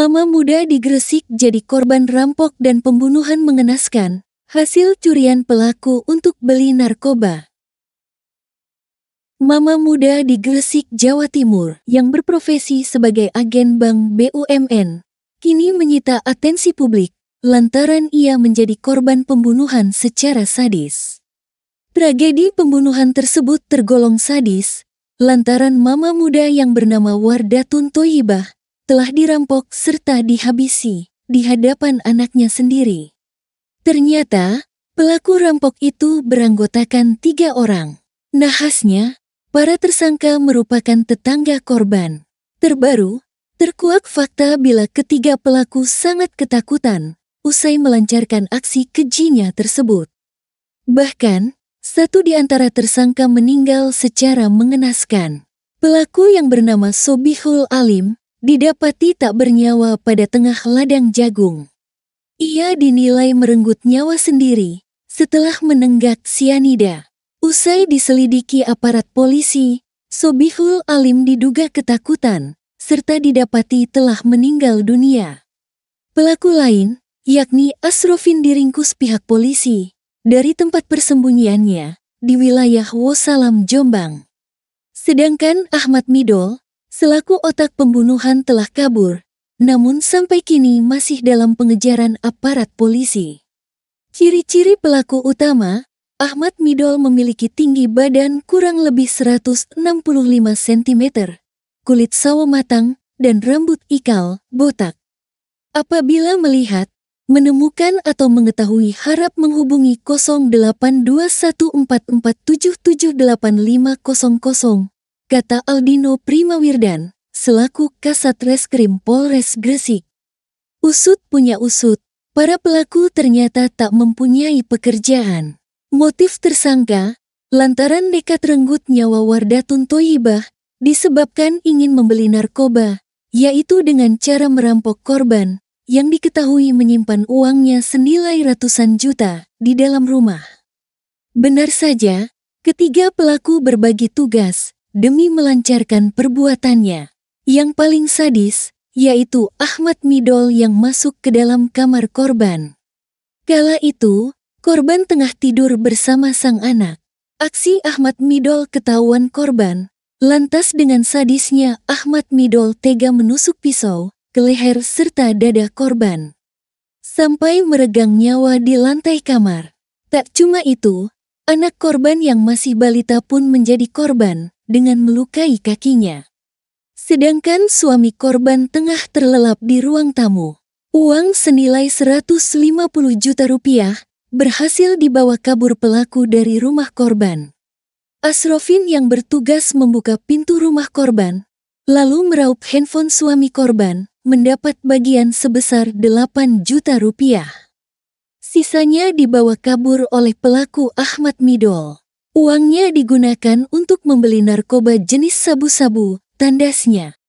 Mama muda di Gresik jadi korban rampok dan pembunuhan mengenaskan, hasil curian pelaku untuk beli narkoba. Mama muda di Gresik, Jawa Timur, yang berprofesi sebagai agen bank BUMN, kini menyita atensi publik lantaran ia menjadi korban pembunuhan secara sadis. Tragedi pembunuhan tersebut tergolong sadis lantaran mama muda yang bernama Wardatun Toyibah telah dirampok serta dihabisi di hadapan anaknya sendiri. Ternyata, pelaku rampok itu beranggotakan tiga orang. Nahasnya, para tersangka merupakan tetangga korban. Terbaru, terkuak fakta bila ketiga pelaku sangat ketakutan usai melancarkan aksi kejinya tersebut. Bahkan, satu di antara tersangka meninggal secara mengenaskan. Pelaku yang bernama Sobihul Alim didapati tak bernyawa pada tengah ladang jagung. Ia dinilai merenggut nyawa sendiri setelah menenggak sianida. Usai diselidiki aparat polisi, Sobihul Alim diduga ketakutan serta didapati telah meninggal dunia. Pelaku lain, yakni Asrofin diringkus pihak polisi dari tempat persembunyiannya di wilayah Wosalam, Jombang. Sedangkan Ahmad Midol selaku otak pembunuhan telah kabur, namun sampai kini masih dalam pengejaran aparat polisi. Ciri-ciri pelaku utama, Ahmad Midol memiliki tinggi badan kurang lebih 165 cm, kulit sawo matang, dan rambut ikal, botak. Apabila melihat, menemukan atau mengetahui harap menghubungi 082144778500 kata Aldino Prima Wirdan, selaku Kasat Reskrim Polres Gresik. Usut punya usut, para pelaku ternyata tak mempunyai pekerjaan. Motif tersangka, lantaran dekat renggut nyawa Wardatun Toyibah, disebabkan ingin membeli narkoba, yaitu dengan cara merampok korban, yang diketahui menyimpan uangnya senilai ratusan juta di dalam rumah. Benar saja, ketiga pelaku berbagi tugas, demi melancarkan perbuatannya. Yang paling sadis, yaitu Ahmad Midol yang masuk ke dalam kamar korban. Kala itu, korban tengah tidur bersama sang anak. Aksi Ahmad Midol ketahuan korban, lantas dengan sadisnya Ahmad Midol tega menusuk pisau ke leher serta dada korban. Sampai meregang nyawa di lantai kamar. Tak cuma itu, anak korban yang masih balita pun menjadi korban, dengan melukai kakinya. Sedangkan suami korban tengah terlelap di ruang tamu. Uang senilai 150 juta rupiah berhasil dibawa kabur pelaku dari rumah korban. Asrofin yang bertugas membuka pintu rumah korban, lalu meraup handphone suami korban, mendapat bagian sebesar 8 juta rupiah. Sisanya dibawa kabur oleh pelaku Ahmad Midol. Uangnya digunakan untuk membeli narkoba jenis sabu-sabu, tandasnya.